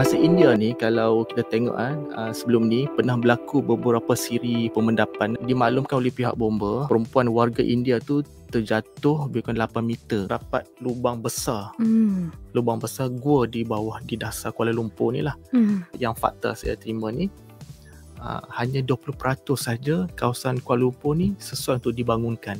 bahasa India ni kalau kita tengok kan uh, sebelum ni pernah berlaku beberapa siri pemendapan dimaklumkan oleh pihak bomba perempuan warga India tu terjatuh lebih kurang 8 meter rapat lubang besar mm. lubang besar gua di bawah di dasar Kuala Lumpur ni lah mm. yang fakta saya terima ni uh, hanya 20% saja kawasan Kuala Lumpur ni sesuai untuk dibangunkan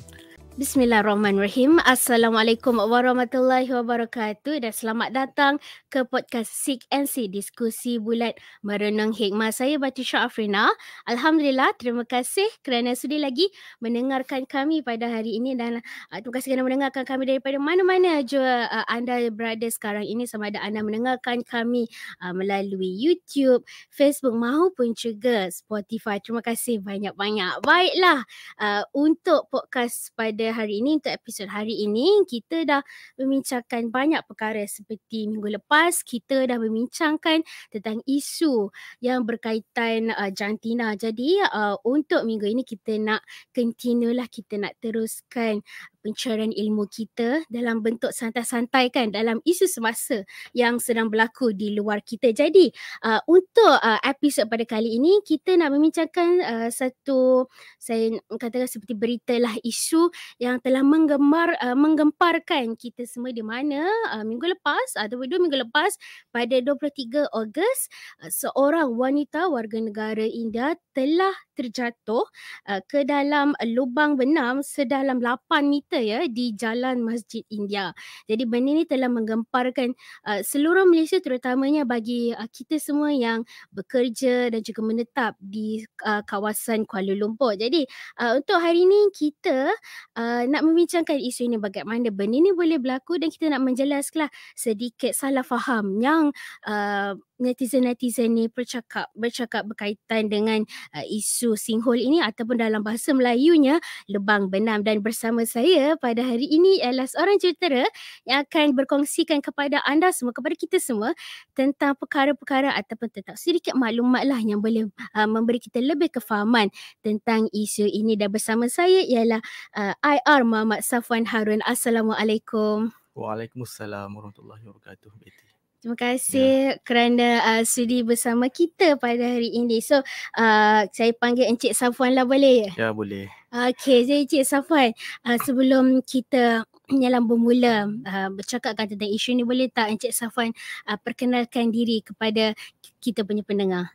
Bismillahirrahmanirrahim. Assalamualaikum warahmatullahi wabarakatuh dan selamat datang ke podcast Sik NC Diskusi Bulat Merenung Hikmah. Saya Batu Syah Afrina. Alhamdulillah, terima kasih kerana sudi lagi mendengarkan kami pada hari ini dan uh, terima kasih kerana mendengarkan kami daripada mana-mana je uh, ah, anda berada sekarang ini sama ada anda mendengarkan kami uh, melalui YouTube, Facebook maupun juga Spotify. Terima kasih banyak-banyak. Baiklah, uh, untuk podcast pada hari ini untuk episod hari ini kita dah membincangkan banyak perkara seperti minggu lepas kita dah membincangkan tentang isu yang berkaitan uh, jantina. Jadi uh, untuk minggu ini kita nak continue lah kita nak teruskan pencerahan ilmu kita dalam bentuk santai-santai kan dalam isu semasa yang sedang berlaku di luar kita. Jadi uh, untuk uh, episod pada kali ini kita nak membincangkan uh, satu saya katakan seperti berita lah isu yang telah menggemar uh, menggemparkan kita semua di mana uh, minggu lepas atau dua minggu lepas pada 23 Ogos uh, seorang wanita warga negara India telah terjatuh uh, ke dalam lubang benam sedalam 8 meter ya di Jalan Masjid India. Jadi benda ini telah menggemparkan uh, seluruh Malaysia terutamanya bagi uh, kita semua yang bekerja dan juga menetap di uh, kawasan Kuala Lumpur. Jadi uh, untuk hari ini kita uh, nak membincangkan isu ini bagaimana benda ini boleh berlaku dan kita nak menjelaskanlah sedikit salah faham yang uh, netizen-netizen ni bercakap bercakap berkaitan dengan uh, isu sinkhole ini ataupun dalam bahasa Melayunya lebang benam dan bersama saya pada hari ini ialah seorang jurutera yang akan berkongsikan kepada anda semua kepada kita semua tentang perkara-perkara ataupun tentang sedikit maklumat lah yang boleh uh, memberi kita lebih kefahaman tentang isu ini dan bersama saya ialah uh, IR Muhammad Safwan Harun Assalamualaikum Waalaikumsalam warahmatullahi wabarakatuh Betty. Terima kasih yeah. kerana uh, sudi bersama kita pada hari ini. So, uh, saya panggil Encik Safuan lah boleh ya? Ya, boleh. Okay, jadi Encik Safuan, uh, sebelum kita menyalam bermula uh, bercakap tentang isu ini boleh tak Encik Safuan uh, perkenalkan diri kepada kita punya pendengar?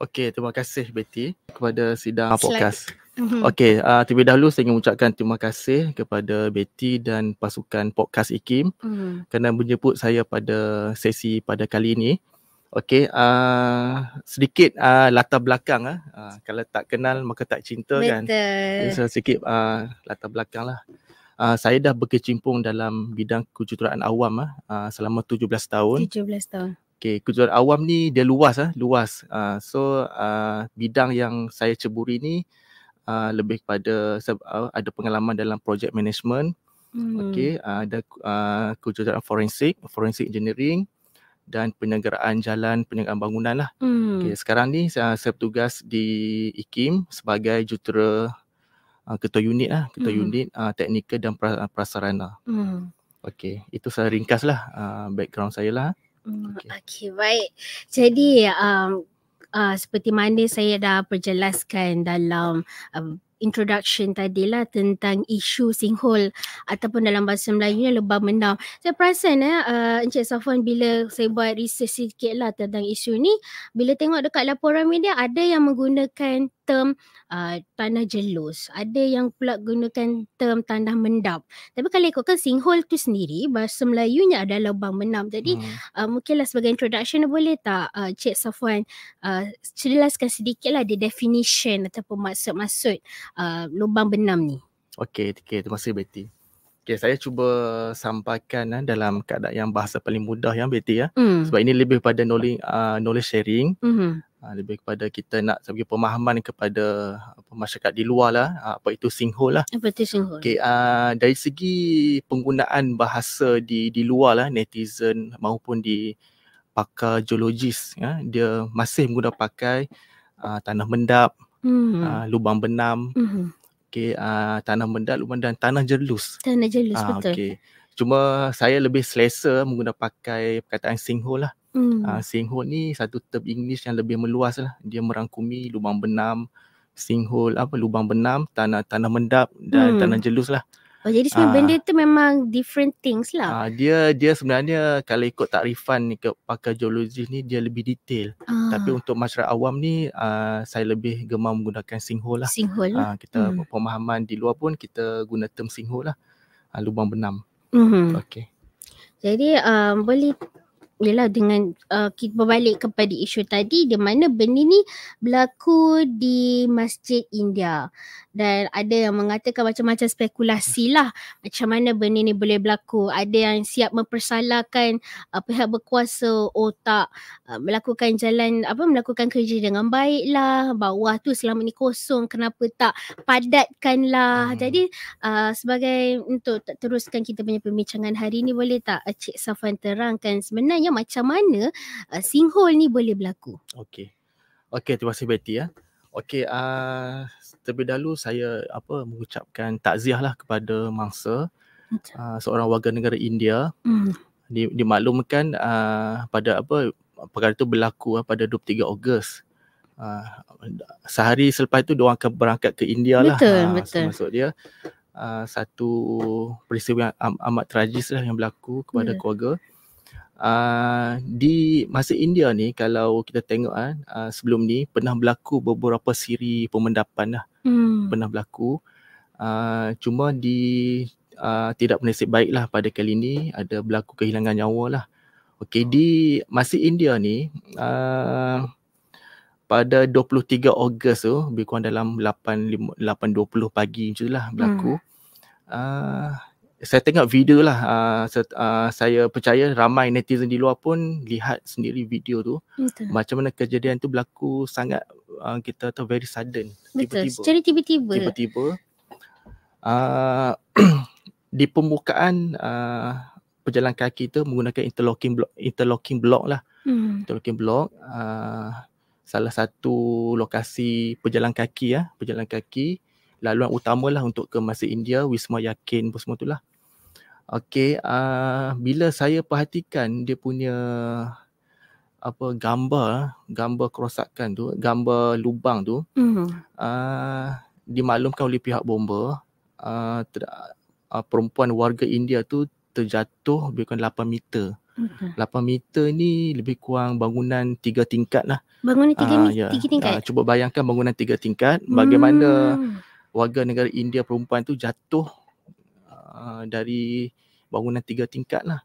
Okay, terima kasih Betty kepada Sidang Podcast. Mm-hmm. Okey, uh, terlebih dahulu saya ingin ucapkan terima kasih kepada Betty dan pasukan podcast IKIM mm. kerana menjemput saya pada sesi pada kali ini. Okey, uh, sedikit uh, latar belakang. Ah. Uh, kalau tak kenal maka tak cinta Betul. kan. Betul. So, sedikit uh, latar belakang lah. Uh, saya dah berkecimpung dalam bidang kejuruteraan awam ah. uh, selama 17 tahun. 17 tahun. Okay, kejuruteraan awam ni dia luas. Uh, luas. Uh, so, uh, bidang yang saya ceburi ni uh, lebih pada uh, ada pengalaman dalam project management hmm. okey uh, ada uh, kejuruteraan forensik forensik engineering dan penyegeraan jalan penyegeraan bangunan lah. Hmm. Okay, sekarang ni saya, uh, saya bertugas di IKIM sebagai jutera uh, ketua unit lah, ketua hmm. unit uh, teknikal dan prasarana. Lah. Hmm. Okey, itu saya ringkaslah uh, background saya lah. Hmm. Okey, okay, baik. Jadi um, uh, seperti mana saya dah perjelaskan dalam um, introduction tadi lah tentang isu singhol ataupun dalam bahasa Melayu lebah menam. Saya perasan eh, uh, Encik Safuan bila saya buat research sikit lah tentang isu ni, bila tengok dekat laporan media ada yang menggunakan term uh, tanah jelus. Ada yang pula gunakan term tanah mendap. Tapi kalau ikutkan sinkhole tu sendiri, bahasa Melayunya adalah lubang menam. Jadi hmm. uh, mungkinlah sebagai introduction boleh tak uh, Cik Safwan uh, jelaskan sedikitlah the definition ataupun maksud-maksud uh, lubang menam ni. Okay, okay. terima kasih Betty. Okay, saya cuba sampaikan eh, dalam keadaan yang bahasa paling mudah yang Betty ya. Mm. Sebab ini lebih pada knowledge, uh, knowledge sharing. Mm-hmm. Ha, lebih kepada kita nak sebagai pemahaman kepada apa, masyarakat di luar lah ha, apa itu sinhole lah apa itu sinhole okay, uh, ha, dari segi penggunaan bahasa di di luar lah netizen maupun di pakar geologis ya, dia masih menggunakan pakai uh, tanah mendap mm-hmm. uh, lubang benam mm-hmm. okay, uh, tanah mendap lubang dan tanah jelus tanah jelus uh, betul okay. cuma saya lebih selesa menggunakan pakai perkataan sinhole lah Mm. Uh, ah, sinkhole ni satu term English yang lebih meluas lah. Dia merangkumi lubang benam, sinkhole apa lubang benam, tanah tanah mendap dan mm. tanah jelus lah. Oh, jadi sebenarnya uh, benda ah. tu memang different things lah. Uh, dia dia sebenarnya kalau ikut takrifan ni ke pakar geologi ni dia lebih detail. Uh. Tapi untuk masyarakat awam ni uh, saya lebih gemar menggunakan sinkhole lah. Sinkhole. Uh, kita mm. pemahaman di luar pun kita guna term sinkhole lah. Uh, lubang benam. Mm-hmm. Okay. Jadi um, boleh ialah dengan uh, kita berbalik kepada isu tadi di mana benda ni berlaku di Masjid India dan ada yang mengatakan macam-macam spekulasi lah macam mana benda ni boleh berlaku ada yang siap mempersalahkan uh, pihak berkuasa otak uh, melakukan jalan apa melakukan kerja dengan baik lah bawah tu selama ni kosong kenapa tak padatkan lah hmm. jadi uh, sebagai untuk teruskan kita punya pembincangan hari ni boleh tak cik Safan terangkan sebenarnya sebenarnya macam mana uh, sinkhole ni boleh berlaku. Okey. Okey, terima kasih Betty ya. Okey, uh, terlebih dahulu saya apa mengucapkan takziahlah kepada mangsa uh, seorang warga negara India. Hmm. Di, dimaklumkan uh, pada apa perkara itu berlaku uh, pada 23 Ogos. Uh, sehari selepas itu diorang akan berangkat ke India betul, lah. Betul, uh, betul. maksud dia uh, satu peristiwa yang am- amat tragis lah yang berlaku kepada yeah. keluarga. Ah, di masa India ni kalau kita tengok uh, sebelum ni pernah berlaku beberapa siri pemendapan lah hmm. pernah berlaku uh, cuma di uh, tidak bernasib baik lah pada kali ni ada berlaku kehilangan nyawa lah okey di masa India ni uh, pada 23 Ogos tu lebih kurang dalam 8.20 pagi macam tu lah berlaku hmm. uh, saya tengok video lah uh, uh, saya percaya ramai netizen di luar pun lihat sendiri video tu Betul. macam mana kejadian tu berlaku sangat uh, kita tahu very sudden tiba-tiba tiba-tiba tiba-tiba uh, di permukaan uh, pejalan kaki tu menggunakan interlocking block interlocking block lah hmm. interlocking block uh, salah satu lokasi pejalan kaki ya pejalan kaki laluan utamalah untuk ke masjid India Wisma Yakin pun semua itulah. Okey, uh, bila saya perhatikan dia punya apa gambar gambar kerosakan tu, gambar lubang tu, mm-hmm. uh, dimaklumkan oleh pihak bomba uh, ter, uh, perempuan warga India tu terjatuh lebih kurang 8 meter. Mm-hmm. 8 meter ni lebih kurang bangunan 3 tingkat lah. Bangunan 3 uh, yeah. tingkat? Uh, cuba bayangkan bangunan 3 tingkat. Bagaimana mm warga negara India perempuan tu jatuh uh, dari bangunan tiga tingkat lah.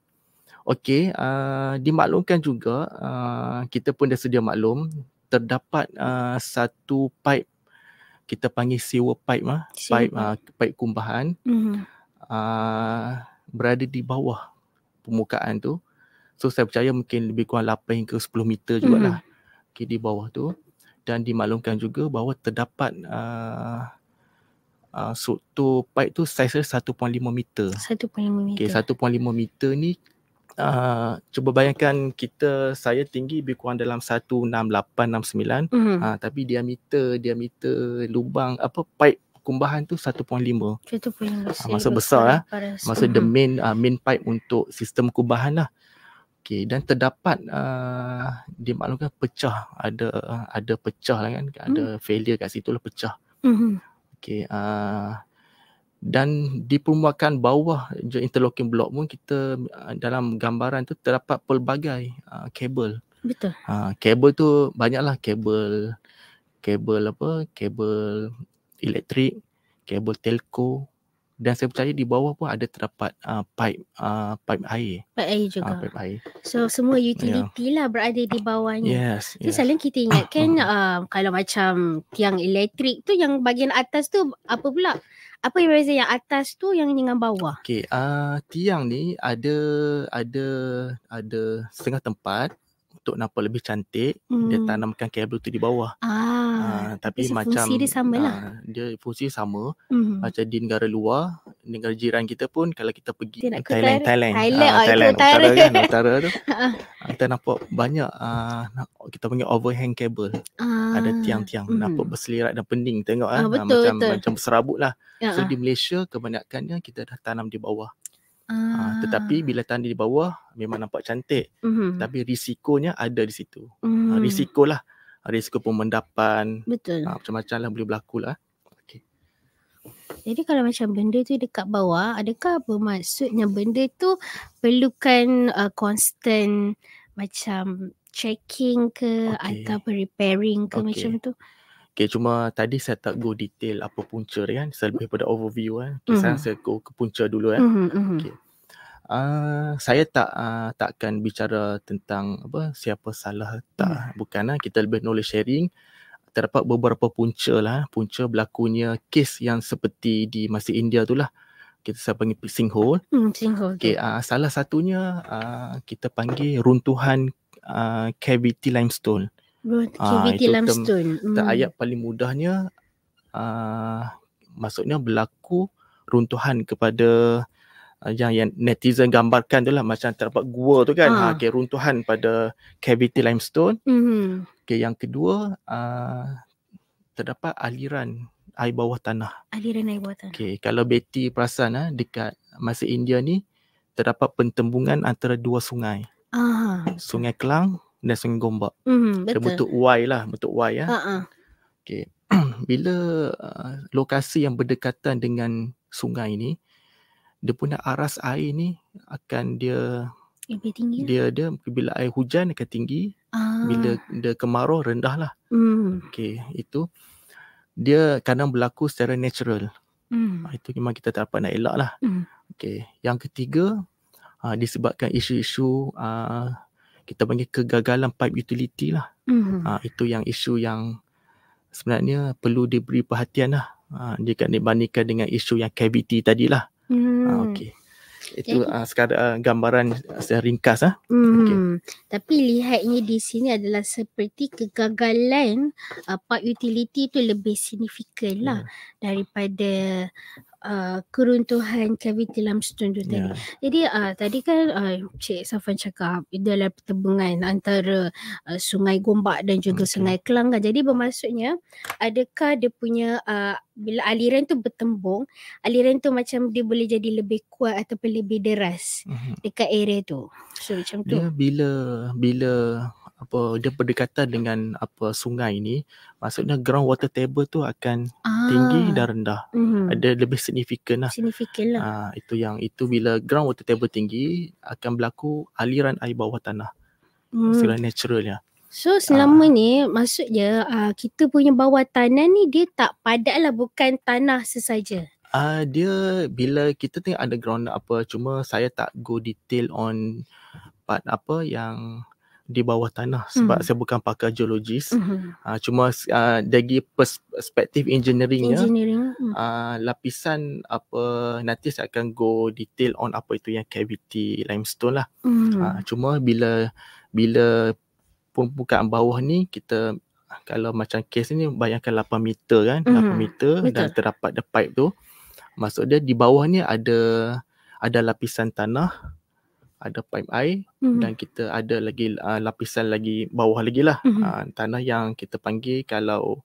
Okey, uh, dimaklumkan juga uh, kita pun dah sedia maklum terdapat uh, satu pipe kita panggil sewa pipe lah, pipe uh, pipe kumbahan mm-hmm. uh, berada di bawah permukaan tu. So saya percaya mungkin lebih kurang 8 hingga 10 meter jugalah. Mm-hmm. Okey di bawah tu dan dimaklumkan juga bahawa terdapat uh, Uh, ah, so tu pipe tu size 1.5 meter. 1.5 meter. Okay, 1.5 meter ni uh, cuba bayangkan kita saya tinggi lebih kurang dalam 168 69 mhm. ah mm-hmm. uh, tapi diameter diameter lubang apa pipe kumbahan tu 1.5. 1.5. Uh, masa besar lah. Eh. Masa mm-hmm. the mhm. main uh, main pipe untuk sistem kumbahan lah. Okay, dan terdapat uh, dimaklumkan pecah ada ada pecah lah kan ada mm. failure kat situ lah pecah mm-hmm. Okay. Uh, ah, dan di permukaan bawah interlocking block pun kita ah, dalam gambaran tu terdapat pelbagai uh, kabel. Betul. Uh, kabel tu banyaklah kabel kabel apa? Kabel elektrik, kabel telco, dan saya percaya di bawah pun ada terdapat uh, pipe uh, pipe air. Pipe air ah, juga. Uh, pipe air. So semua ya. utility yeah. lah berada di bawahnya. Yes. Tu yes. selalunya kita ingatkan uh, um, kalau macam tiang elektrik tu yang bagian atas tu apa pula? Apa yang berbeza yang atas tu yang dengan bawah? Okay, uh, tiang ni ada ada ada setengah tempat untuk nampak lebih cantik hmm. dia tanamkan kabel tu di bawah. Ah, uh, tapi so macam fungsi dia sama lah. Uh, dia fungsi sama hmm. macam di negara luar, negara jiran kita pun kalau kita pergi dia Thailand, Thailand, ah, Thailand, Thailand, uh, Thailand, Thailand, Thailand. Utara, kan, utara tu. kita nampak banyak uh, kita punya overhang kabel. Uh, ada tiang-tiang hmm. nampak berselerak dan pening tengok uh, kan. Betul, uh, macam betul. macam serabut lah. huh So di Malaysia kebanyakannya kita dah tanam di bawah. Uh. Uh, tetapi bila tanda di bawah memang nampak cantik. Uh-huh. Tapi risikonya ada di situ. Uh-huh. Uh, risikolah. Risiko pemendapan. Betul. Uh, macam-macam lah boleh berlaku lah. Jadi kalau macam benda tu dekat bawah, adakah bermaksudnya benda tu perlukan uh, constant macam checking ke okay. atau repairing ke okay. macam tu? Okay, cuma tadi saya tak go detail apa punca kan. Saya lebih pada overview kan. Okay, mm-hmm. saya go ke punca dulu kan. Ya. mm-hmm. Mhm. Okay. Ah, saya tak uh, takkan bicara tentang apa siapa salah tak hmm. bukanlah kita lebih knowledge sharing terdapat beberapa punca lah punca berlakunya kes yang seperti di masih India tu lah kita saya panggil sinkhole hmm, sinkhole okay, uh, salah satunya uh, kita panggil runtuhan uh, cavity limestone cavity uh, limestone itu hmm. ayat paling mudahnya uh, maksudnya berlaku runtuhan kepada Ah, yang yang netizen gambarkan tu lah macam terdapat gua tu kan ha. Ha, okay, runtuhan pada cavity limestone mm-hmm. okay, yang kedua uh, terdapat aliran air bawah tanah aliran air bawah tanah okay, kalau Betty perasan uh, dekat masa India ni terdapat pentembungan antara dua sungai Aha. sungai Kelang dan sungai Gombak mm-hmm, betul. bentuk Y lah bentuk Y ya. Uh. Okay. bila uh, lokasi yang berdekatan dengan sungai ni dia punya aras air ni akan dia lebih tinggi lah. dia dia bila air hujan akan tinggi ah. bila dia kemarau rendah lah mm. okay itu dia kadang berlaku secara natural mm. itu memang kita tak apa nak elak lah mm. okay yang ketiga aa, ah, disebabkan isu-isu aa, ah, kita panggil kegagalan pipe utility lah mm. aa, itu yang isu yang sebenarnya perlu diberi perhatian lah Ha, jika dibandingkan dengan isu yang cavity tadi lah. Ah, hmm. Ah, okay. Itu Jadi, uh, sekadar uh, gambaran secara ringkas ah. Hmm. Okay. Tapi lihatnya di sini adalah seperti kegagalan uh, part utility tu lebih signifikan lah hmm. daripada Uh, keruntuhan cavity limestone tu yeah. tadi. Jadi uh, tadi kan uh, Cik Safan cakap adalah pertembungan antara uh, Sungai Gombak dan juga okay. Sungai Kelang Jadi bermaksudnya adakah dia punya uh, bila aliran tu bertembung, aliran tu macam dia boleh jadi lebih kuat ataupun lebih deras mm-hmm. dekat area tu. So macam tu. Dia bila bila apa dia berdekatan dengan apa sungai ni, maksudnya ground water table tu akan ah. tinggi dan rendah. Mm-hmm. Ada lebih signifikan lah. Signifikan lah. Ha, itu yang itu bila ground water table tinggi akan berlaku aliran air bawah tanah. Mm. Secara naturalnya. So ah. selama uh. ni maksudnya uh, kita punya bawah tanah ni dia tak padat lah bukan tanah sesaja. Uh, dia bila kita tengok underground apa cuma saya tak go detail on part apa yang di bawah tanah sebab mm. saya bukan pakar geologis. Mm-hmm. Uh, cuma uh, dari perspektif engineering, ya. engineering. Ya, mm. uh, lapisan apa nanti saya akan go detail on apa itu yang cavity limestone lah. Mm. Uh, cuma bila bila permukaan bawah ni kita ah, kalau macam kes ni bayangkan 8 meter kan mm-hmm. 8 meter Betul. dan terdapat the pipe tu maksud dia di bawah ni ada ada lapisan tanah ada pipe air mm-hmm. dan kita ada lagi uh, lapisan lagi bawah lagi lah mm-hmm. uh, tanah yang kita panggil kalau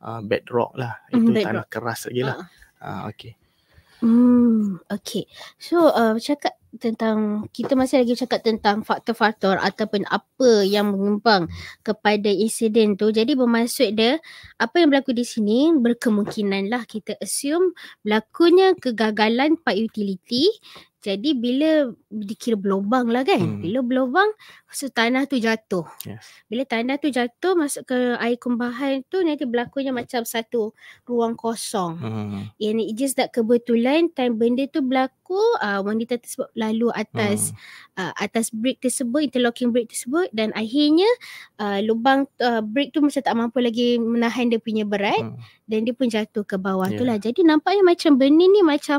uh, bedrock lah mhm, itu bedrock. tanah keras lagi lah uh. uh, okay Hmm, okay. So, uh, cakap tentang kita masih lagi cakap tentang faktor-faktor ataupun apa yang menyumbang kepada insiden tu. Jadi bermaksud dia apa yang berlaku di sini berkemungkinan lah kita assume berlakunya kegagalan part utility jadi bila dikira berlubang lah kan. Hmm. Bila berlubang, so tanah tu jatuh. Yes. Bila tanah tu jatuh, masuk ke air kumbahan tu, nanti berlakunya macam satu ruang kosong. Hmm. Yang it just tak kebetulan time benda tu berlaku, uh, wanita tersebut lalu atas hmm. uh, atas brick tersebut, interlocking brick tersebut dan akhirnya uh, lubang uh, brick tu macam tak mampu lagi menahan dia punya berat hmm. dan dia pun jatuh ke bawah yeah. tu lah. Jadi nampaknya macam benda ni macam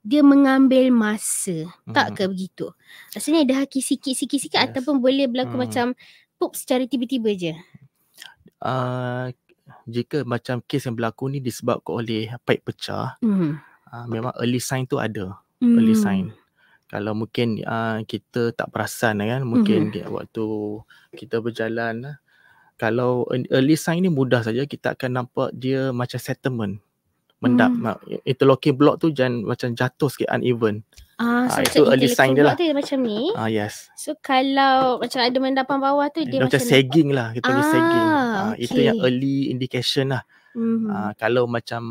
dia mengambil masa. Mm-hmm. Tak hmm. ke begitu? Rasanya ada haki sikit-sikit sikit yes. ataupun boleh berlaku mm. macam pop secara tiba-tiba je. Uh, jika macam kes yang berlaku ni disebabkan oleh pipe pecah, mm. uh, memang early sign tu ada. Mm. Early sign. Kalau mungkin uh, kita tak perasan lah kan, mungkin mm. waktu kita berjalan lah. kalau early sign ni mudah saja kita akan nampak dia macam settlement mendap hmm. interlocking block tu jangan macam jatuh sikit uneven. Ah, uh, so itu early sign dia lah. Dia macam ni. Ah, yes. So kalau macam ada mendapan bawah tu dia, dia macam, macam sagging lah. Kita ah, panggil sagging. Ah, okay. itu yang early indication lah. Mm-hmm. Uh, kalau macam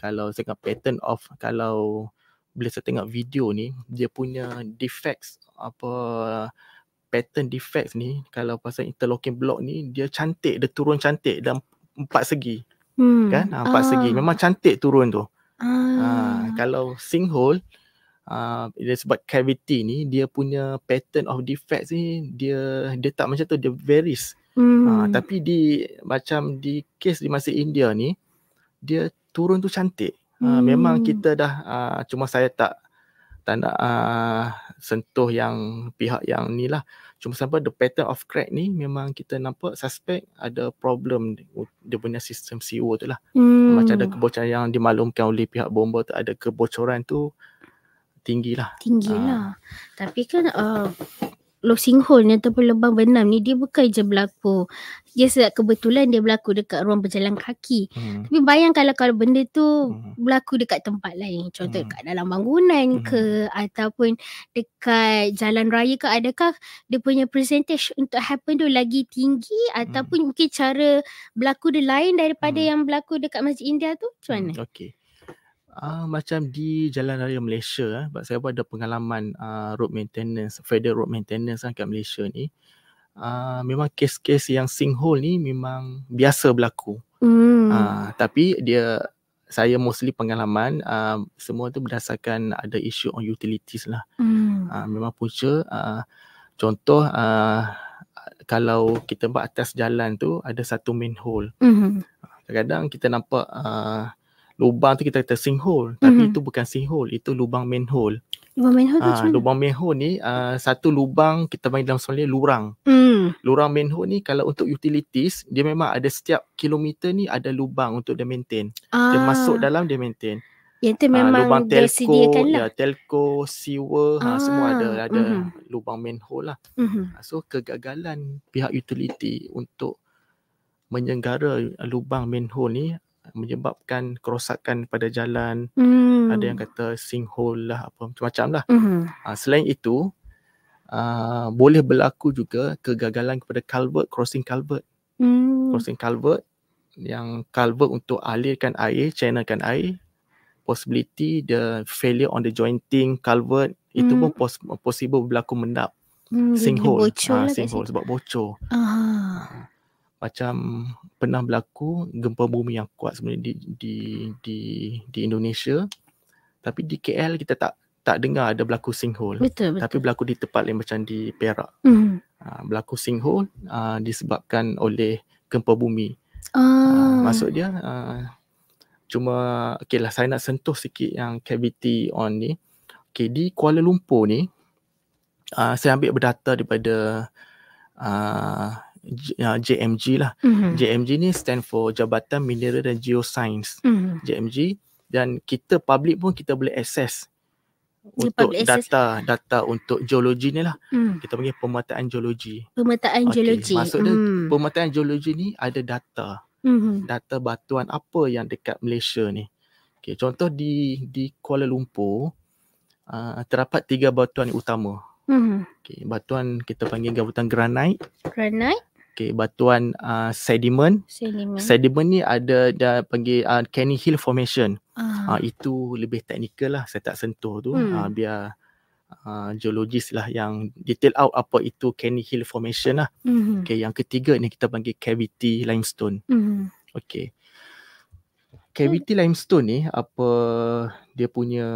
kalau saya tengok pattern of kalau boleh saya tengok video ni dia punya defects apa pattern defects ni kalau pasal interlocking block ni dia cantik dia turun cantik dalam empat segi. Hmm. Kan? Ha, empat uh. segi. Memang cantik turun tu. Uh. Ha, kalau sinkhole, uh, dia sebab cavity ni, dia punya pattern of defects ni, dia dia tak macam tu. Dia varies. Hmm. Ha, tapi di macam di case di masa India ni, dia turun tu cantik. Ha, hmm. Memang kita dah, uh, cuma saya tak tak nak uh, sentuh yang pihak yang ni lah. Cuma sampai the pattern of crack ni memang kita nampak suspek ada problem dia punya sistem CO tu lah. Hmm. Macam ada kebocoran yang dimaklumkan oleh pihak bomba tu ada kebocoran tu tinggilah. lah. Tinggi lah. Ah. Tapi kan uh, Low sinkhole ni ataupun lubang benam ni dia bukan je berlaku. Dia sebab kebetulan dia berlaku dekat ruang berjalan kaki. Hmm. Tapi bayangkanlah kalau benda tu hmm. berlaku dekat tempat lain. Contoh hmm. dekat dalam bangunan hmm. ke ataupun dekat jalan raya ke adakah dia punya percentage untuk happen tu lagi tinggi hmm. ataupun hmm. mungkin cara berlaku dia lain daripada hmm. yang berlaku dekat Masjid India tu? Macam mana? Hmm. Okay uh, macam di jalan raya Malaysia eh sebab saya pun ada pengalaman uh, road maintenance federal road maintenance kan kat Malaysia ni uh, memang kes-kes yang sinkhole ni memang biasa berlaku mm. uh, tapi dia saya mostly pengalaman uh, semua tu berdasarkan ada isu on utilities lah mm. uh, memang punca uh, contoh uh, kalau kita buat atas jalan tu ada satu main hole. Hmm. kadang-kadang kita nampak uh, lubang tu kita kata sinkhole tapi mm-hmm. itu bukan sing hole, itu lubang main hole. lubang main hole ah uh, lubang manhole ni uh, satu lubang kita panggil dalam sebenarnya lurang mm. lurang hole ni kalau untuk utilities dia memang ada setiap kilometer ni ada lubang untuk dia maintain ah. dia masuk dalam dia maintain yang tu ah, memang uh, lubang dia telco, sediakan lah. Ya, telco, sewer, ah, ha, semua ada ah, ada uh-huh. lubang manhole lah. Uh-huh. So kegagalan pihak utility untuk menyenggara lubang main hole ni menyebabkan kerosakan pada jalan mm. ada yang kata sinkhole lah apa macam-macam lah mm. uh, selain itu uh, boleh berlaku juga kegagalan kepada culvert crossing culvert mm. crossing culvert yang culvert untuk alirkan air channelkan air possibility the failure on the jointing culvert mm. itu hmm. pun pos- possible berlaku mendap mm, sinkhole uh, lah sinkhole sebab bocor ah macam pernah berlaku gempa bumi yang kuat sebenarnya di di di di Indonesia tapi di KL kita tak tak dengar ada berlaku sinkhole betul, betul. tapi berlaku di tempat lain macam di Perak mm. uh, berlaku sinkhole uh, disebabkan oleh gempa bumi oh. uh, maksud dia uh, cuma okay lah, saya nak sentuh sikit yang cavity on ni okay di Kuala Lumpur ni uh, saya ambil berdata daripada uh, JMG ah, lah. Mm-hmm. JMG ni stand for Jabatan Mineral dan Geoscience. Mm-hmm. JMG dan kita public pun kita boleh access untuk data access. data untuk geologi ni lah. Mm. Kita panggil pemetaan geologi. Pemetaan okay. geologi. Maksudnya mm. pemetaan geologi ni ada data. hmm Data batuan apa yang dekat Malaysia ni. Okay. Contoh di di Kuala Lumpur uh, terdapat tiga batuan utama. hmm Okay. Batuan kita panggil gabutan granit. Granite. Okay, batuan uh, sediment. sediment. ni ada dah panggil uh, Kenny Hill Formation. Ah. Uh, itu lebih teknikal lah. Saya tak sentuh tu. Hmm. Uh, biar uh, geologis lah yang detail out apa itu Kenny Hill Formation lah. Hmm. Okay, yang ketiga ni kita panggil Cavity Limestone. Hmm. Okay. Cavity hmm. Limestone ni apa dia punya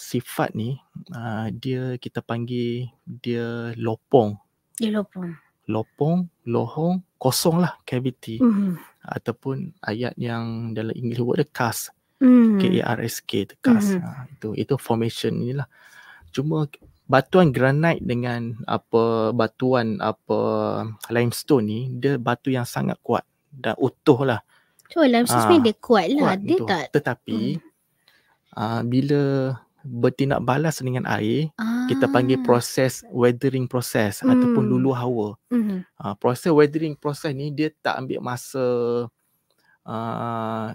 sifat ni. Uh, dia kita panggil dia lopong. Dia lopong lopong, lohong, kosong lah cavity mm-hmm. ataupun ayat yang dalam English word dia cask, mm-hmm. K-A-R-S-K itu cask, mm-hmm. ha, itu, itu formation inilah. Cuma batuan granite dengan apa batuan apa limestone ni dia batu yang sangat kuat dan utuh lah. So limestone ha, ni dia kuat lah. Kuat dia tak. Tetapi hmm. uh, bila bertindak balas dengan air, ah. kita panggil ah. proses weathering proses hmm. ataupun lulu hawa. Hmm. Uh, proses weathering proses ni dia tak ambil masa uh,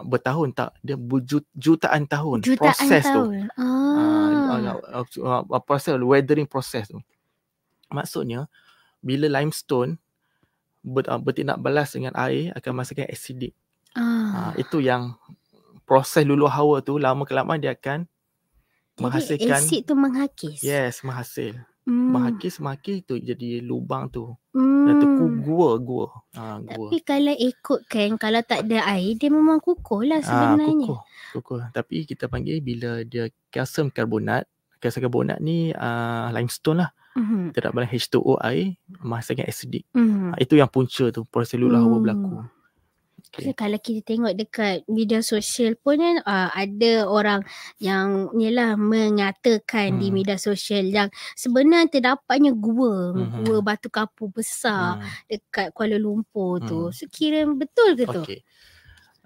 bertahun tak, dia jutaan tahun jutaan proses tahun. tu. Ah. Uh, uh, uh, proses weathering proses tu. Maksudnya bila limestone ber, uh, bertindak balas dengan air akan masakan acidic. Ah. Uh, itu yang proses lulu hawa tu lama kelamaan dia akan menghasilkan Jadi asid tu menghakis Yes menghasil Mm. Mahakis mahakis tu jadi lubang tu. Mm. Dan tu gua gua. Ha, gua. Tapi kalau ikut kan kalau tak ada air dia memang kukuh lah ah, sebenarnya. Ha, kukuh. kukuh. Tapi kita panggil bila dia calcium karbonat. Calcium karbonat ni uh, limestone lah. Mm-hmm. Kita nak H2O air masanya acidic. Mm-hmm. Ha, itu yang punca tu proses lulah mm. berlaku. Okay. Kalau kita tengok dekat media sosial pun kan uh, ada orang yang nilah mengatakan hmm. di media sosial yang sebenarnya terdapatnya gua, hmm. gua batu kapur besar hmm. dekat Kuala Lumpur hmm. tu. So kira betul ke okay. tu? Okey.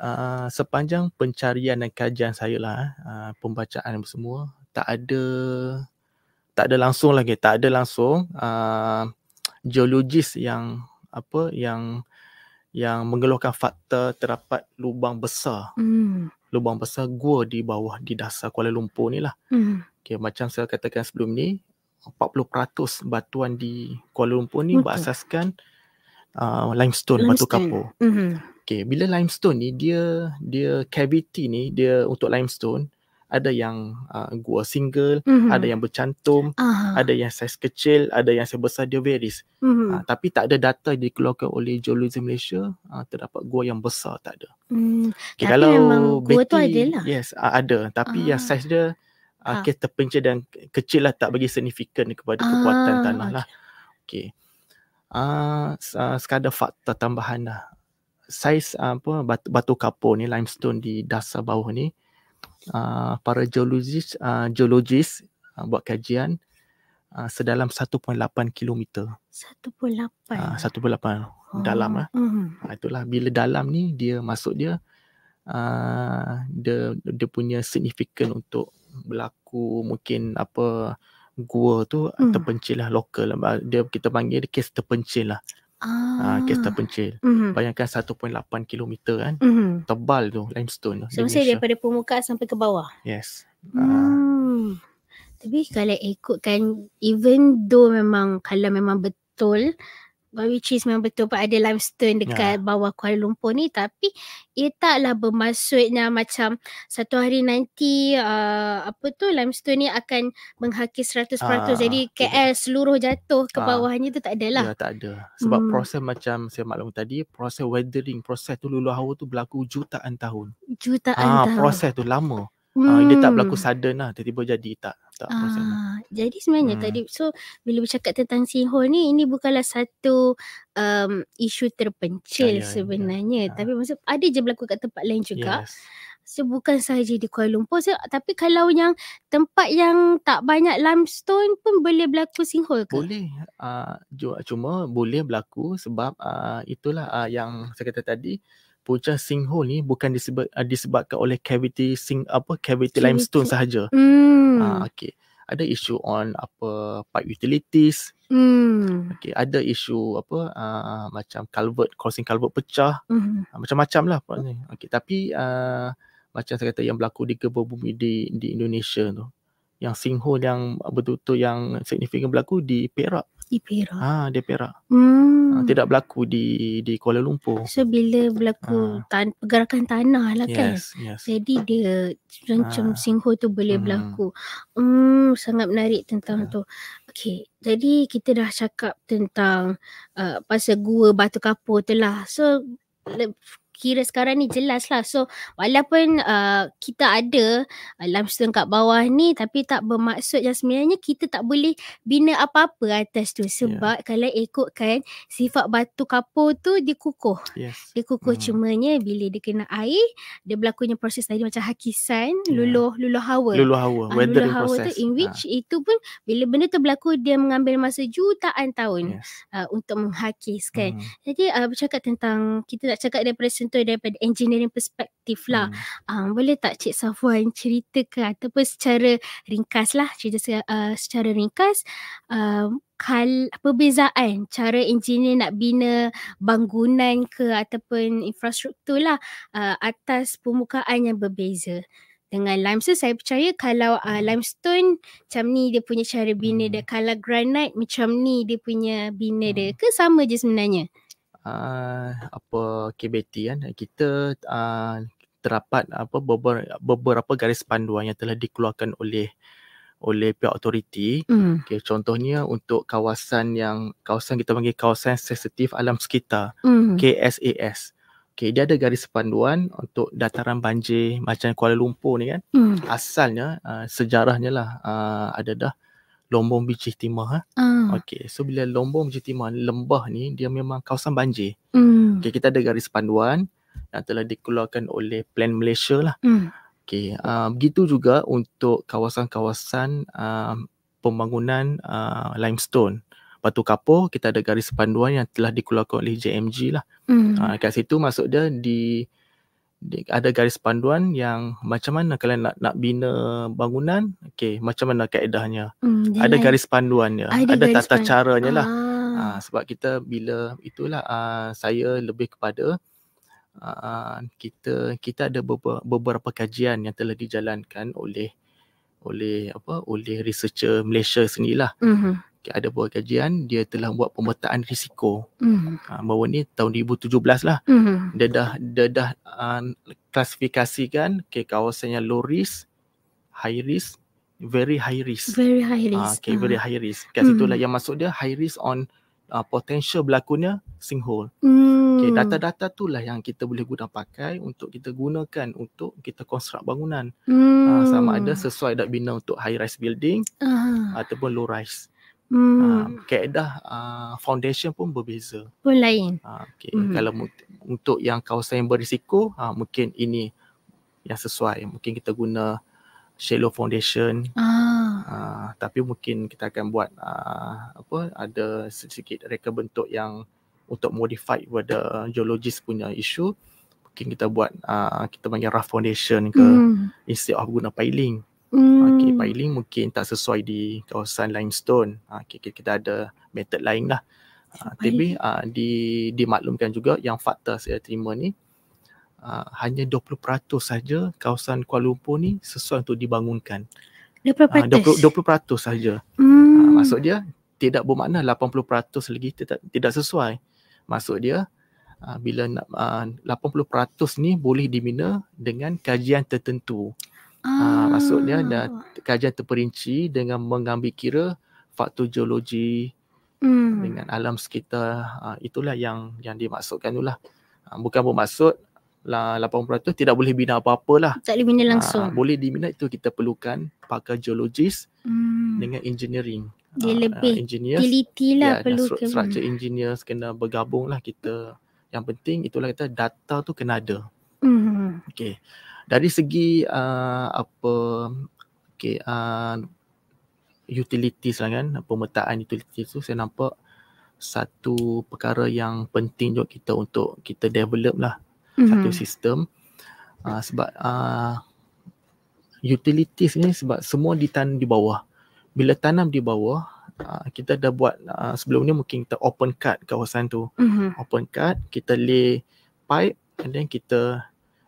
Uh, sepanjang pencarian dan kajian saya lah uh, pembacaan semua tak ada tak ada langsung lagi tak ada langsung uh, geologis yang apa yang yang mengeluhkan fakta terdapat lubang besar. Mm. Lubang besar gua di bawah di dasar Kuala Lumpur ni lah. Mm. Okay, macam saya katakan sebelum ni, 40% batuan di Kuala Lumpur ni Betul. berasaskan uh, limestone, batu kapur. Mm-hmm. Okay, bila limestone ni dia dia cavity ni dia untuk limestone ada yang uh, gua single, mm-hmm. ada yang bercantum, uh-huh. ada yang saiz kecil, ada yang besar dia varies. Mm-hmm. Uh, tapi tak ada data dikeluarkan oleh Geologi Malaysia uh, terdapat gua yang besar tak ada. Mm, okay, tapi kalau memang gua Betty, tu ada lah. Yes, uh, ada. Tapi uh-huh. yang saiz dia uh, uh-huh. terpencil dan kecil lah tak bagi signifikan kepada uh-huh. kekuatan tanah lah. Okay. Uh, uh, sekadar fakta tambahan lah. Saiz uh, apa, batu, batu kapur ni, limestone di dasar bawah ni, uh, para geologis uh, geologis uh, buat kajian uh, sedalam 1.8 km. 1.8. Ah uh, 1.8 oh. dalam ah. Uh. Mm. Uh, itulah bila dalam ni dia masuk dia uh, dia dia punya signifikan untuk berlaku mungkin apa gua tu hmm. terpencil lah lokal lah. dia kita panggil dia kes terpencil lah Ah, ah Kester Pencil. Mm-hmm. Bayangkan 1.8 km kan. Mm-hmm. Tebal tu limestone tu. So, saya daripada permukaan sampai ke bawah. Yes. Ah. Hmm. Uh. Tapi kalau ikutkan even though memang kalau memang betul which is memang betul pun ada limestone dekat yeah. bawah Kuala Lumpur ni tapi ia taklah bermaksudnya macam satu hari nanti uh, apa tu limestone ni akan menghakis 100% uh, ah, jadi KL seluruh jatuh ke ah. bawahnya uh, tu tak adalah. Ya tak ada. Sebab hmm. proses macam saya maklum tadi proses weathering proses tu luluh hawa tu berlaku jutaan tahun. Jutaan uh, tahun. proses tu lama. Hmm. Uh, dia tak hmm. berlaku sudden lah tiba-tiba jadi tak tak ah, Jadi sebenarnya hmm. tadi so bila bercakap tentang sinhole ni ini bukanlah satu um, isu terpencil ya, ya, sebenarnya ya, tapi maksud ada je berlaku kat tempat lain juga. Yes. So bukan sahaja di Kuala Lumpur so, tapi kalau yang tempat yang tak banyak limestone pun boleh berlaku sinhole ke? Boleh. Uh, cuma boleh berlaku sebab uh, itulah uh, yang saya kata tadi pecah sinkhole ni bukan disebab, uh, ah, disebabkan oleh cavity sink apa cavity Cini. limestone sahaja. Mm. Ah okey. Ada isu on apa pipe utilities. Mm. Okey, ada isu apa uh, macam culvert crossing culvert pecah. Mm. Uh, macam-macam lah apa Okey, tapi uh, macam saya kata yang berlaku di gempa bumi di di Indonesia tu. Yang sinkhole yang betul-betul yang signifikan berlaku di Perak di Perak. Ah, ha, di Perak. Hmm. Ha, tidak berlaku di di Kuala Lumpur. So bila berlaku ha. tan- pergerakan tanah lah kan? yes, kan. Yes. Jadi dia macam ha. Ah. singho tu boleh hmm. berlaku. Hmm, sangat menarik tentang ha. tu. Okay, jadi kita dah cakap tentang uh, pasal gua batu kapur tu lah. So kira sekarang ni jelas lah. So walaupun uh, kita ada uh, limestone kat bawah ni tapi tak bermaksud yang sebenarnya kita tak boleh bina apa-apa atas tu. Ya. Sebab yeah. kalau ikutkan sifat batu kapur tu dikukuh, kukuh. Yes. Dia kukuh hmm. cumanya bila dia kena air dia berlakunya proses tadi macam hakisan yeah. luluh, luluh hawa. Luluh hawa. Uh, ah, weathering luluh hawa process. tu in which ha. itu pun bila benda tu berlaku dia mengambil masa jutaan tahun yes. uh, untuk menghakiskan. Mm. Jadi uh, bercakap tentang kita nak cakap daripada contoh daripada engineering perspective lah. Hmm. Um, boleh tak Cik Safwan ceritakan ataupun secara ringkas lah, cerita uh, secara ringkas, um, ah, kal, perbezaan cara engineer nak bina bangunan ke ataupun infrastruktur lah uh, atas permukaan yang berbeza. Dengan limestone, saya percaya kalau uh, limestone macam ni dia punya cara bina hmm. dia. Kalau granite macam ni dia punya bina hmm. dia. Ke sama je sebenarnya? Uh, apa KBT kan kita uh, terdapat apa beberapa, beberapa garis panduan yang telah dikeluarkan oleh oleh pihak autoriti. Mm. Okay, contohnya untuk kawasan yang kawasan kita panggil kawasan sensitif alam sekitar, mm. KSAS. Okay, dia ada garis panduan untuk dataran banjir macam Kuala Lumpur ni kan. Mm. Asalnya uh, sejarahnya lah uh, ada dah lombong bicis timah ha? Uh. Okey, so bila lombong bicis timah lembah ni dia memang kawasan banjir. Mm. Okey, kita ada garis panduan yang telah dikeluarkan oleh Plan Malaysia lah. Mm. Okey, uh, begitu juga untuk kawasan-kawasan uh, pembangunan uh, limestone. Batu kapur, kita ada garis panduan yang telah dikeluarkan oleh JMG lah. Mm. Uh, kat situ maksud dia di ada garis panduan yang macam mana kalian nak nak bina bangunan okey macam mana kaedahnya hmm, ada kan garis panduannya ada, ada garis tata pan- caranya lah ah. ah. sebab kita bila itulah ah, saya lebih kepada ah, kita kita ada beberapa, beberapa kajian yang telah dijalankan oleh oleh apa oleh researcher Malaysia sendirilah mm-hmm ada buat kajian dia telah buat pemetaan risiko. Mm. Uh, ha, bahawa ni tahun 2017 lah. Mm. Dia dah dia dah uh, klasifikasikan ke kawasan yang low risk, high risk, very high risk. Very high ha, risk. Uh, okay, uh. very ah. high risk. Kat situlah mm. yang masuk dia high risk on uh, potential berlakunya sinkhole. Mm. Okay, data-data lah yang kita boleh guna pakai untuk kita gunakan untuk kita construct bangunan. Mm. Uh, sama ada hmm. sesuai dak bina untuk high rise building uh. ataupun low rise. Hmm. Uh, ah, keadaan uh, ah, foundation pun berbeza. Pun lain. Uh, ah, okay. hmm. Kalau untuk yang kawasan yang berisiko, uh, mungkin ini yang sesuai. Mungkin kita guna shallow foundation. Ah. Uh, tapi mungkin kita akan buat uh, apa? ada sedikit reka bentuk yang untuk modify pada geologis punya isu. Mungkin kita buat, uh, kita panggil rough foundation ke hmm. instead of guna piling. Ah, hmm. Okay, piling mungkin tak sesuai di kawasan limestone. Okay, ah, kita ada method lain lah. Ah, tapi uh, di, dimaklumkan juga yang fakta saya terima ni uh, hanya 20% saja kawasan Kuala Lumpur ni sesuai untuk dibangunkan. 20%? Uh, 20%, 20% saja. Hmm. Uh, maksud dia tidak bermakna 80% lagi tidak, tidak sesuai. Maksud dia bila 80% ni boleh dibina dengan kajian tertentu. Ah. Uh, maksudnya dah kajian terperinci dengan mengambil kira faktor geologi hmm. dengan alam sekitar uh, itulah yang yang dimaksudkan itulah. Uh, bukan bermaksud lah 80% tidak boleh bina apa-apa lah. Tak boleh bina langsung. Uh, boleh dibina itu kita perlukan pakar geologis hmm. dengan engineering. Dia uh, lebih engineer, teliti lah ya, perlu ke. Structure engineer kena bergabung lah kita. Yang penting itulah kita data tu kena ada. Hmm. Okay dari segi uh, apa okey uh, utilities lah kan pemetaan utilities tu saya nampak satu perkara yang penting juga kita untuk kita develop lah mm-hmm. satu mhm. sistem uh, sebab uh, utilities ni sebab semua ditanam di bawah bila tanam di bawah uh, kita dah buat uh, sebelum ni mungkin kita open cut kawasan tu mm-hmm. open cut kita lay pipe and then kita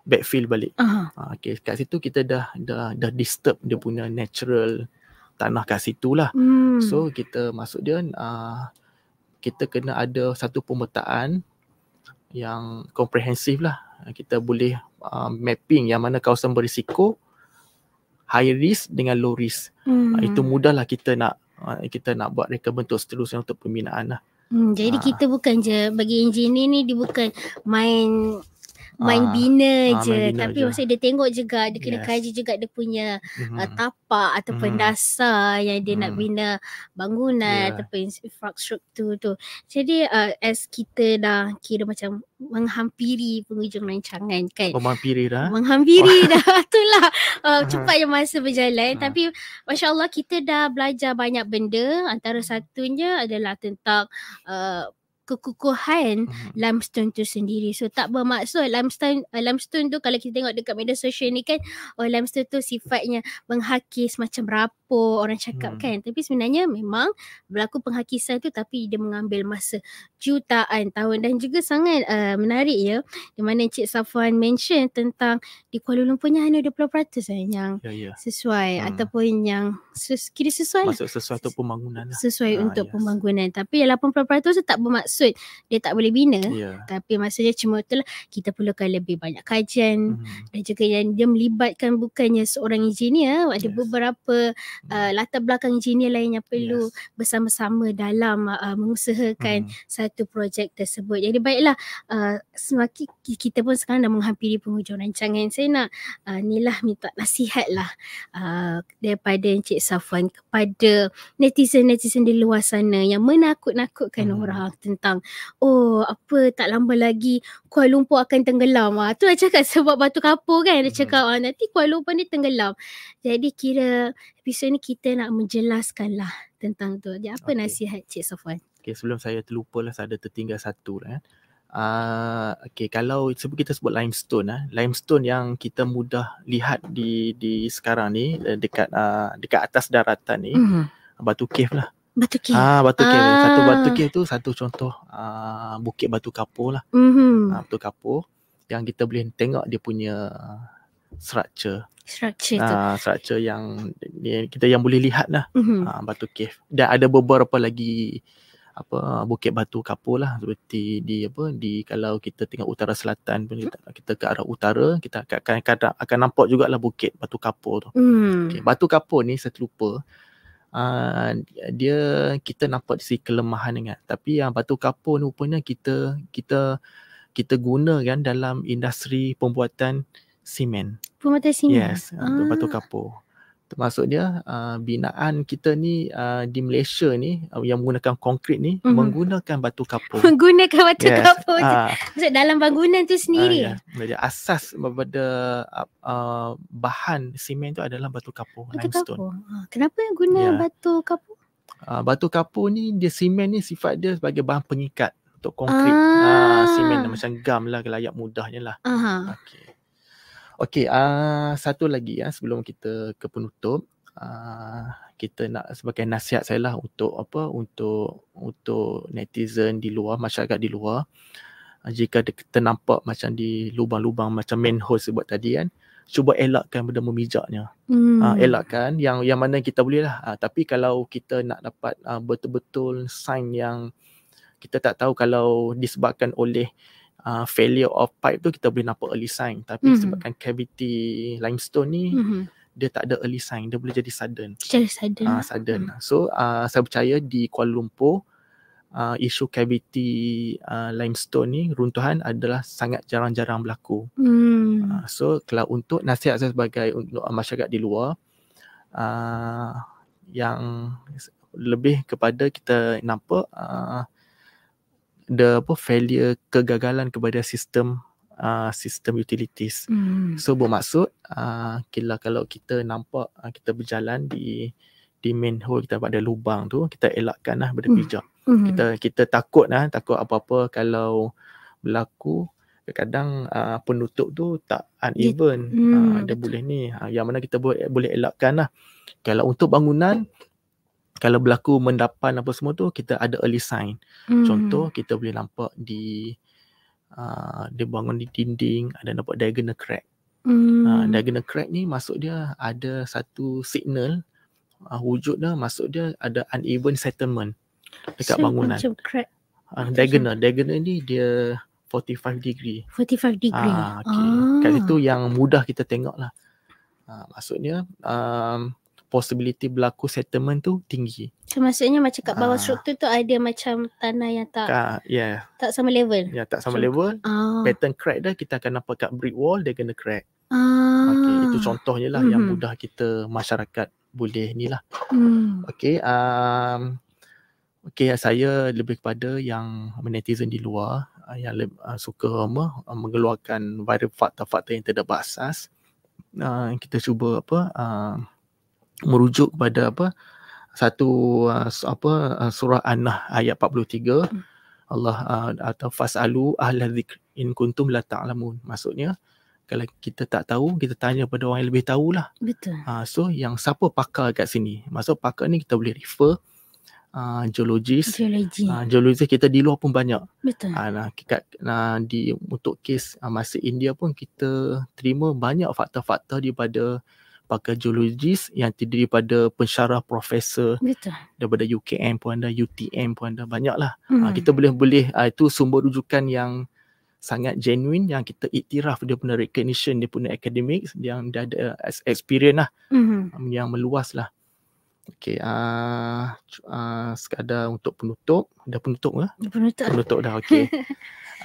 backfill balik. Uh-huh. Uh, okay, kat situ kita dah dah dah disturb dia punya natural tanah kat situ lah. Hmm. So kita masuk dia, uh, kita kena ada satu pemetaan yang komprehensif lah. Kita boleh uh, mapping yang mana kawasan berisiko high risk dengan low risk. Hmm. Uh, itu mudahlah kita nak uh, kita nak buat reka bentuk seterusnya untuk pembinaan lah. Hmm, jadi ha. kita bukan je bagi engineer ni dia bukan main main ha, bina ha, je main bina tapi je. maksudnya dia tengok juga dia kena yes. kaji juga dia punya mm-hmm. uh, tapak ataupun mm-hmm. dasar yang dia mm-hmm. nak mhm. bina bangunan yeah. ataupun infrastruktur tu jadi uh, as kita dah kira macam menghampiri pengunjung rancangan kan oh, menghampiri dah menghampiri oh. dah itulah uh, mhm. cepatnya masa berjalan ha. tapi masya-Allah kita dah belajar banyak benda antara satunya adalah tentang uh, kekukuhan mm-hmm. limestone tu sendiri. So tak bermaksud limestone uh, limestone tu kalau kita tengok dekat media sosial ni kan oh limestone tu sifatnya menghakis macam rapat apa orang cakap hmm. kan tapi sebenarnya memang berlaku penghakisan tu tapi dia mengambil masa jutaan tahun dan juga sangat uh, menarik ya di mana Encik Safwan mention tentang di Kuala Lumpurnya hanya 20% eh, yang ya, ya. sesuai hmm. ataupun yang ses, kira sesuai lah. maksud sesuatu pembangunan lah. sesuai ah, untuk yes. pembangunan tapi 80% tu tak bermaksud dia tak boleh bina ya. tapi maksudnya cuma itulah kita perlukan lebih banyak kajian hmm. dan juga yang dia melibatkan bukannya seorang engineer ada yes. beberapa uh, latar belakang engineer lain yang perlu yes. bersama-sama dalam uh, mengusahakan hmm. satu projek tersebut. Jadi baiklah uh, semakin kita pun sekarang dah menghampiri penghujung rancangan saya nak uh, lah minta nasihatlah uh, daripada Encik Safwan kepada netizen-netizen di luar sana yang menakut-nakutkan hmm. orang tentang oh apa tak lama lagi Kuala Lumpur akan tenggelam. Ah tu dah cakap sebab batu kapur kan. Dia hmm. cakap ah, nanti Kuala Lumpur ni tenggelam. Jadi kira episod ni kita nak menjelaskanlah tentang tu. Jadi apa okay. nasihat Cik Sofwan? Okay, sebelum saya terlupa lah saya ada tertinggal satu lah. Eh. Uh, ah, okay, kalau sebut kita sebut limestone lah, eh. limestone yang kita mudah lihat di di sekarang ni eh, dekat uh, dekat atas daratan ni mm-hmm. batu cave lah. Batu cave. Ah, batu cave. Ah. Satu batu cave tu satu contoh uh, bukit batu kapur lah. Mm-hmm. Uh, batu kapur yang kita boleh tengok dia punya structure structure uh, tu ah, structure yang kita yang boleh lihat lah mm-hmm. uh, ah, batu cave dan ada beberapa lagi apa bukit batu kapur lah seperti di apa di kalau kita tengok utara selatan pun kita, hmm. kita ke arah utara kita akan akan, akan nampak jugalah bukit batu kapur tu. Hmm. Okay, batu kapur ni saya terlupa uh, ah, dia kita nampak si kelemahan dengan tapi yang uh, batu kapur ni rupanya kita kita kita guna kan dalam industri pembuatan simen. Pemata simen. Yes, untuk ah, ah. batu kapur. Termasuknya uh, ah, binaan kita ni uh, di Malaysia ni uh, yang menggunakan konkrit ni mm-hmm. menggunakan batu kapur. menggunakan batu yes. kapur. Uh, Maksud dalam bangunan tu sendiri. Uh, yeah. asas daripada uh, bahan simen tu adalah batu kapur, batu limestone. Kapur. Kenapa yang guna yeah. batu kapur? Uh, batu kapur ni dia simen ni sifat dia sebagai bahan pengikat untuk konkrit. Ah. Uh, simen macam gam lah layak mudahnya lah. Uh-huh. Okay okey uh, satu lagi ya uh, sebelum kita ke penutup uh, kita nak sebagai nasihat saya lah untuk apa untuk untuk netizen di luar masyarakat di luar uh, jika nampak macam di lubang-lubang macam manhole sebut tadi kan cuba elakkan benda memijaknya. Hmm. Uh, elakkan yang yang mana kita boleh lah. Uh, tapi kalau kita nak dapat uh, betul-betul sign yang kita tak tahu kalau disebabkan oleh uh, failure of pipe tu kita boleh nampak early sign tapi mm-hmm. sebabkan cavity limestone ni mm-hmm. dia tak ada early sign dia boleh jadi sudden jadi sudden uh, sudden mm-hmm. so uh, saya percaya di Kuala Lumpur Uh, isu cavity uh, limestone ni runtuhan adalah sangat jarang-jarang berlaku. Hmm. Uh, so kalau untuk nasihat saya sebagai untuk masyarakat di luar uh, yang lebih kepada kita nampak uh, the apa failure kegagalan kepada sistem uh, sistem utilities. Mm. So bermaksud kira uh, kalau kita nampak uh, kita berjalan di di main hole kita ada lubang tu kita elakkanlah benda pijak. Hmm. Mm. Kita kita takutlah takut apa-apa kalau berlaku kadang uh, penutup tu tak uneven mm. uh, dia hmm. boleh ni uh, yang mana kita boleh boleh elakkanlah. Kalau untuk bangunan kalau berlaku mendapan apa semua tu kita ada early sign. Mm. Contoh kita boleh nampak di uh, dia bangun di dinding ada nampak diagonal crack. Mm. Uh, diagonal crack ni masuk dia ada satu signal uh, wujud dah maksud dia ada uneven settlement dekat so, bangunan. Macam crack. Uh, diagonal. Diagonal ni dia 45 degree. 45 degree. Uh, okay. Ah. Kat situ yang mudah kita tengok lah. Uh, maksudnya um, possibility berlaku settlement tu tinggi. So, maksudnya macam kat bawah ha. Ah. struktur tu ada macam tanah yang tak ha, yeah. tak sama level. Ya, yeah, tak sama so, level. Oh. Pattern crack dah kita akan nampak kat brick wall dia kena crack. Ah. Okay, itu contohnya lah mm-hmm. yang mhm. mudah kita masyarakat boleh ni lah. Mm. Okay, um, okay, saya lebih kepada yang netizen di luar uh, yang le- uh, suka apa, uh, mengeluarkan viral fakta-fakta yang tidak berasas. Uh, kita cuba apa uh, merujuk kepada apa satu uh, apa uh, surah An-Nah ayat 43 hmm. Allah uh, atau fasalu ahla dzikr in kuntum la ta'lamun maksudnya kalau kita tak tahu kita tanya pada orang yang lebih tahu lah. betul uh, so yang siapa pakar kat sini maksud pakar ni kita boleh refer uh, geologis Geologi uh, kita di luar pun banyak betul uh, nah, kat, nah, di untuk kes uh, masa India pun kita terima banyak fakta-fakta daripada pakar geologis yang terdiri daripada pensyarah profesor Betul. daripada UKM pun ada, UTM pun ada, banyaklah. Ah, hmm. Uh, kita boleh-boleh uh, ah, itu sumber rujukan yang sangat genuine yang kita iktiraf dia punya recognition dia punya academics yang dia ada ah, experience lah mm-hmm. yang meluas lah okay uh, uh, sekadar untuk penutup dah penutup ke? penutup penutup dah okay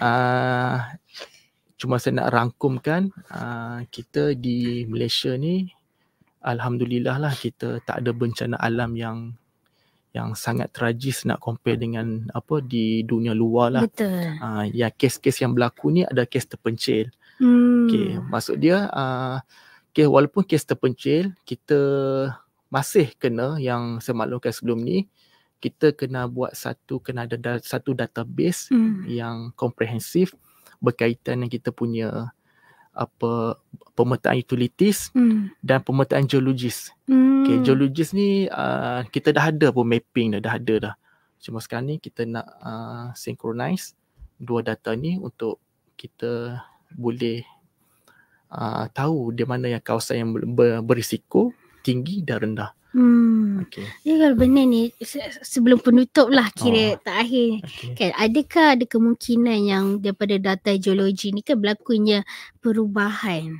uh, cuma saya nak rangkumkan uh, kita di Malaysia ni alhamdulillah lah kita tak ada bencana alam yang yang sangat tragis nak compare dengan apa di dunia luar lah. Betul. Uh, ya kes-kes yang berlaku ni ada kes terpencil. Hmm. Okay, maksud dia uh, ah, okay, walaupun kes terpencil kita masih kena yang saya maklumkan sebelum ni kita kena buat satu kena ada da- satu database hmm. yang komprehensif berkaitan dengan kita punya apa pemetaan utilities hmm. dan pemetaan geologis. Hmm. Okay, geologis ni uh, kita dah ada pun mapping dah, dah ada dah. Cuma sekarang ni kita nak uh, synchronize dua data ni untuk kita boleh uh, tahu di mana yang kawasan yang berisiko tinggi dan rendah. Hmm. Okay. Ya kalau benar ni sebelum penutup lah kira oh. Ah, tak akhir okay. kan adakah ada kemungkinan yang daripada data geologi ni kan berlakunya perubahan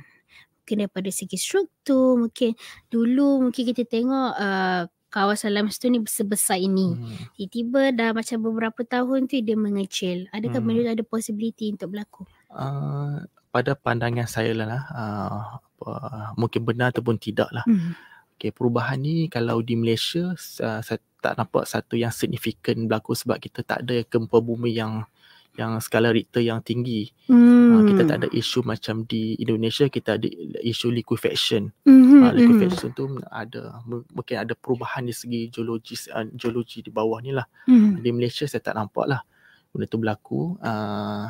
mungkin daripada segi struktur mungkin dulu mungkin kita tengok uh, kawasan tu ni sebesar ini. Hmm. Tiba-tiba dah macam beberapa tahun tu dia mengecil. Adakah hmm. menurut ada possibility untuk berlaku? Uh, pada pandangan saya lah, uh, uh, mungkin benar ataupun tidak lah. Hmm. Okay, perubahan ni kalau di Malaysia uh, tak nampak satu yang signifikan berlaku sebab kita tak ada gempa bumi yang yang skala Richter yang tinggi. Ah, hmm. Uh, kita tak ada isu macam di Indonesia kita ada isu liquefaction. hmm Uh, ah, liquefaction mhm. hmm tu ada mungkin ada perubahan di segi geologi uh, geologi di bawah ni lah. hmm Di Malaysia saya tak nampak lah benda tu berlaku. Uh,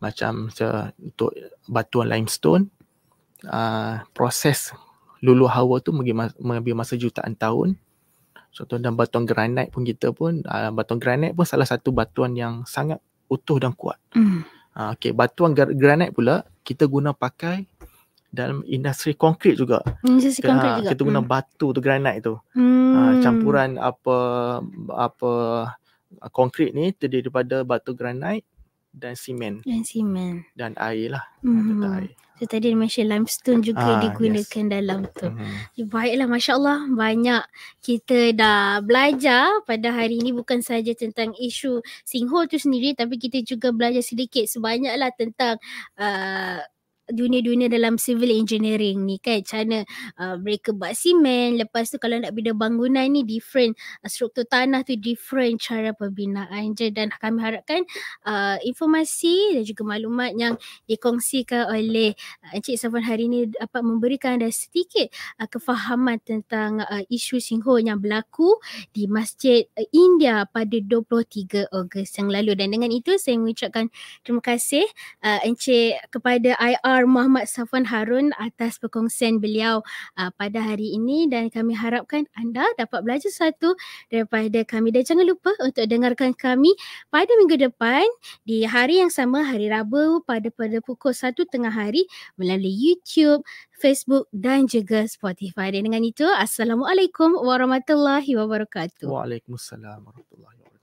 macam saya, untuk batuan limestone uh, proses Lulu Hawa tu mengambil masa jutaan tahun. Contoh dan batuan granit pun kita pun, uh, batuan granit pun salah satu batuan yang sangat utuh dan kuat. Mm. Uh, ah, okay, batuan granit pula kita guna pakai dalam industri konkrit juga. Industri konkrit ah, juga. Kita guna mm. batu tu granit tu. Mm. Uh, campuran apa apa konkrit ni terdiri daripada batu granit dan simen. Dan simen. Dan air lah. Mm-hmm. Air. So, tadi dia mention limestone juga ah, digunakan yes. dalam tu. Mm-hmm. Baiklah, Masya Allah. Banyak kita dah belajar pada hari ini bukan saja tentang isu sinkhole tu sendiri tapi kita juga belajar sedikit sebanyaklah tentang uh, dunia-dunia dalam civil engineering ni kan cara uh, mereka buat simen lepas tu kalau nak bina bangunan ni different uh, struktur tanah tu different cara pembinaan je dan kami harapkan uh, informasi dan juga maklumat yang dikongsikan oleh uh, Encik Safwan hari ini dapat memberikan anda sedikit uh, kefahaman tentang uh, isu sinkhole yang berlaku di Masjid uh, India pada 23 Ogos yang lalu dan dengan itu saya mengucapkan terima kasih uh, Encik kepada IR Anwar Muhammad Safwan Harun atas perkongsian beliau uh, pada hari ini dan kami harapkan anda dapat belajar satu daripada kami dan jangan lupa untuk dengarkan kami pada minggu depan di hari yang sama hari Rabu pada pada pukul 1 tengah hari melalui YouTube, Facebook dan juga Spotify. Dan dengan itu, Assalamualaikum Warahmatullahi Wabarakatuh. Waalaikumsalam Warahmatullahi Wabarakatuh.